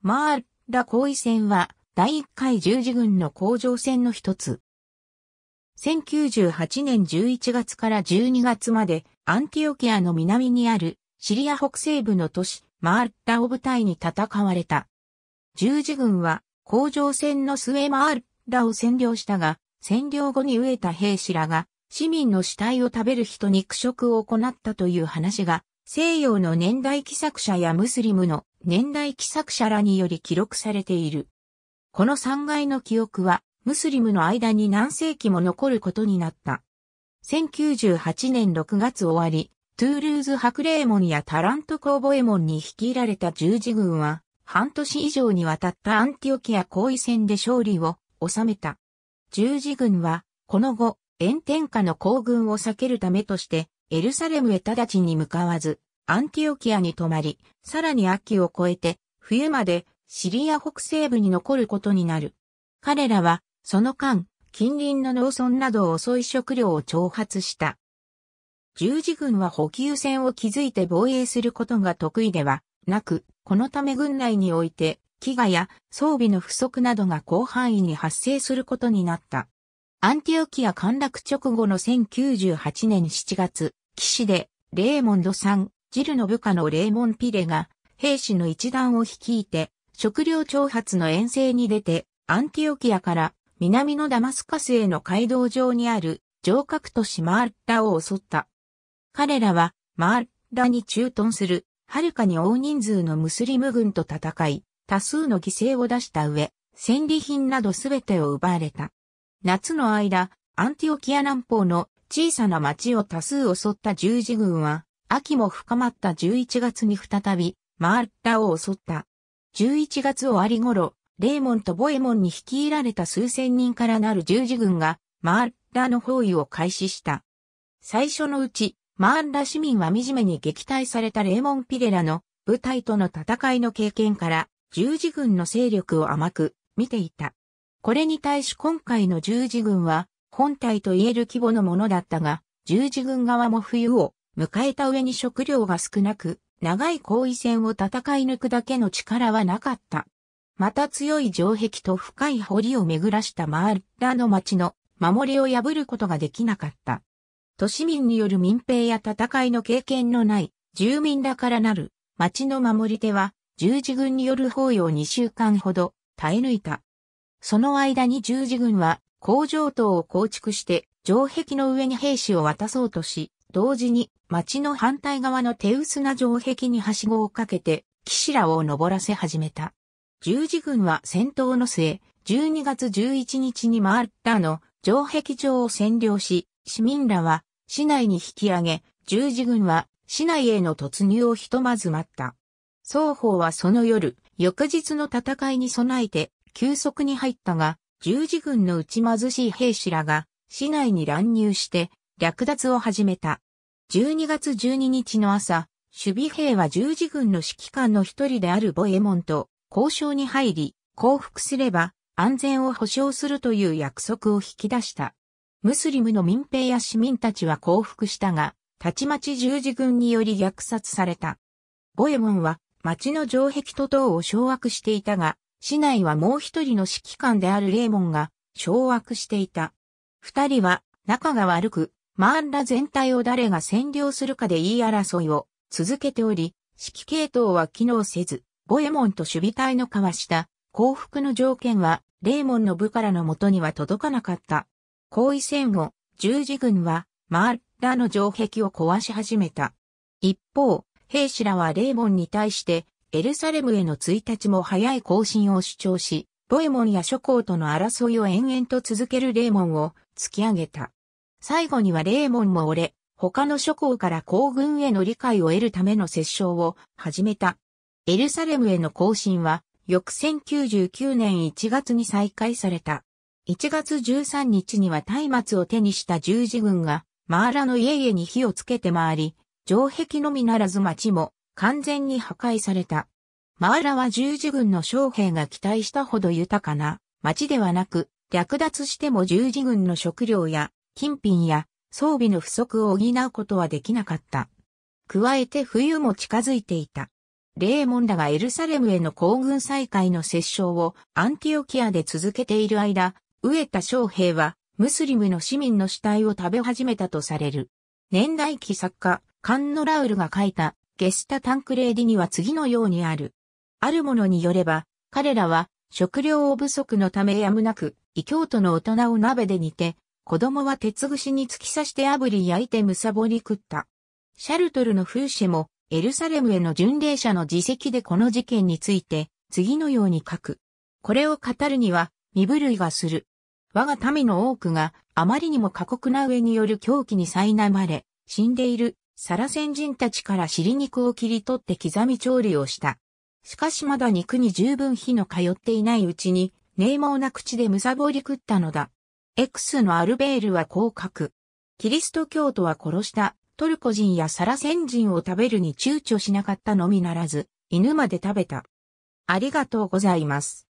マーラ後位戦は第1回十字軍の工場戦の一つ。1098年11月から12月までアンティオキアの南にあるシリア北西部の都市マーラを舞台に戦われた。十字軍は工場戦の末マーラを占領したが、占領後に飢えた兵士らが市民の死体を食べる人肉食を行ったという話が西洋の年代記作者やムスリムの年代記作者らにより記録されている。この3階の記憶は、ムスリムの間に何世紀も残ることになった。1098年6月終わり、トゥールーズハクレーモンやタラントコーボエモンに率いられた十字軍は、半年以上にわたったアンティオキア行為戦で勝利を収めた。十字軍は、この後、炎天下の行軍を避けるためとして、エルサレムへ直ちに向かわず、アンティオキアに泊まり、さらに秋を越えて、冬までシリア北西部に残ることになる。彼らは、その間、近隣の農村などを襲い食料を挑発した。十字軍は補給線を築いて防衛することが得意ではなく、このため軍内において、飢餓や装備の不足などが広範囲に発生することになった。アンティオキア陥落直後の1098年7月、騎士で、レーモンドさん、ジルの部下のレーモンピレが、兵士の一団を率いて、食糧調発の遠征に出て、アンティオキアから南のダマスカスへの街道上にある城郭都市マーッラを襲った。彼らはマーッラに駐屯する、はるかに大人数のムスリム軍と戦い、多数の犠牲を出した上、戦利品などすべてを奪われた。夏の間、アンティオキア南方の小さな町を多数襲った十字軍は、秋も深まった11月に再び、マーッラを襲った。11月終わり頃、レーモンとボエモンに率いられた数千人からなる十字軍が、マーッラの包囲を開始した。最初のうち、マーッラ市民は惨めに撃退されたレーモン・ピレラの部隊との戦いの経験から、十字軍の勢力を甘く見ていた。これに対し今回の十字軍は、本体と言える規模のものだったが、十字軍側も冬を迎えた上に食料が少なく、長い後位戦を戦い抜くだけの力はなかった。また強い城壁と深い堀を巡らしたマールラの町の守りを破ることができなかった。都市民による民兵や戦いの経験のない住民らからなる町の守り手は十字軍による包囲を2週間ほど耐え抜いた。その間に十字軍は工場等を構築して城壁の上に兵士を渡そうとし、同時に町の反対側の手薄な城壁にはしごをかけて騎士らを登らせ始めた。十字軍は戦闘の末、12月11日にマーッの城壁城を占領し、市民らは市内に引き上げ、十字軍は市内への突入をひとまず待った。双方はその夜、翌日の戦いに備えて急速に入ったが、十字軍のうち貧しい兵士らが市内に乱入して略奪を始めた。12月12日の朝、守備兵は十字軍の指揮官の一人であるボエモンと交渉に入り、降伏すれば安全を保障するという約束を引き出した。ムスリムの民兵や市民たちは降伏したが、たちまち十字軍により虐殺された。ボエモンは町の城壁と塔を掌握していたが、市内はもう一人の指揮官であるレーモンが掌握していた。二人は仲が悪く、マーンラ全体を誰が占領するかで言い争いを続けており、指揮系統は機能せず、ボエモンと守備隊の交わした降伏の条件は、レーモンの部からの元には届かなかった。後位戦後、十字軍は、マーラの城壁を壊し始めた。一方、兵士らはレーモンに対して、エルサレムへの1日も早い行進を主張し、ボエモンや諸侯との争いを延々と続けるレーモンを突き上げた。最後にはレーモンも折れ、他の諸侯から皇軍への理解を得るための折衝を始めた。エルサレムへの行進は、翌1099年1月に再開された。1月13日には松明を手にした十字軍が、マーラの家々に火をつけて回り、城壁のみならず町も完全に破壊された。マーラは十字軍の将兵が期待したほど豊かな町ではなく、略奪しても十字軍の食料や金品や装備の不足を補うことはできなかった。加えて冬も近づいていた。レーモンらがエルサレムへの行軍再開の折衝をアンティオキアで続けている間、飢えた将兵はムスリムの市民の死体を食べ始めたとされる。年代記作家、カンノラウルが書いたゲスタ・タンクレーディには次のようにある。あるものによれば、彼らは食料を不足のためやむなく、異教徒の大人を鍋で煮て、子供は鉄串に突き刺して炙り焼いてむさぼり食った。シャルトルの風刺も、エルサレムへの巡礼者の自責でこの事件について、次のように書く。これを語るには、身震いがする。我が民の多くが、あまりにも過酷な上による狂気に苛まれ、死んでいる、サラセン人たちから尻肉を切り取って刻み調理をした。しかしまだ肉に十分火の通っていないうちに、冷猛な口でむさぼり食ったのだ。X のアルベールはこう書く。キリスト教徒は殺したトルコ人やサラセン人を食べるに躊躇しなかったのみならず、犬まで食べた。ありがとうございます。